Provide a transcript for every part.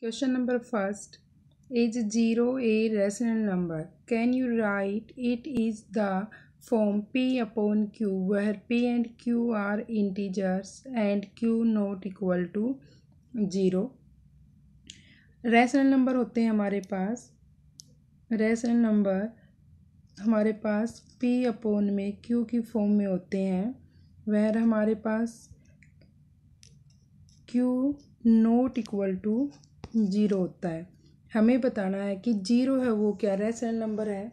question number first is zero a rational number can you write it is the form P upon Q where P and Q are integers and Q not equal to zero rational number होते हैं हमारे पास rational number हमारे पास P upon में Q की form में होते हैं वह हमारे पास Q not equal to zero होता है हमें बताना है कि जीरो है वो क्या रेसनल नंबर है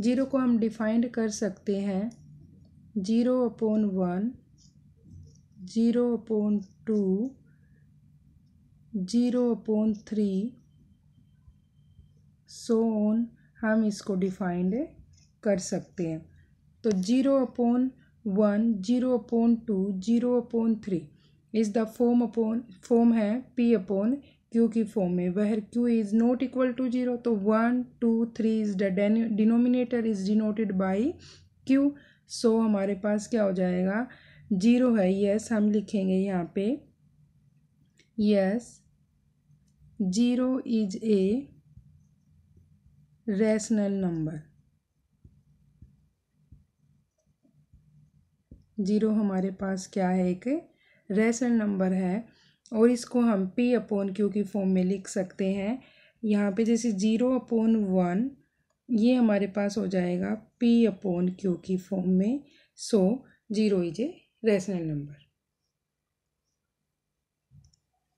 जीरो को हम डिफाइंड कर सकते हैं zero upon one zero upon two zero upon three so on हम इसको डिफाइंड कर सकते हैं तो zero upon one zero upon two zero upon three is the form upon form है पी अपॉन क्यू की फॉर्म में where Q is not equal to zero तो one two three is the denominator is denoted by Q so हमारे पास क्या हो जाएगा zero है यस हम लिखेंगे यहाँ पे yes zero is a rational number zero हमारे पास क्या है एक रैशनल नंबर है और इसको हम पी अपोन क्यू की फॉर्म में लिख सकते हैं यहाँ पे जैसे ज़ीरो अपोन वन ये हमारे पास हो जाएगा पी अपोन क्यू की फॉर्म में so zero is a rational number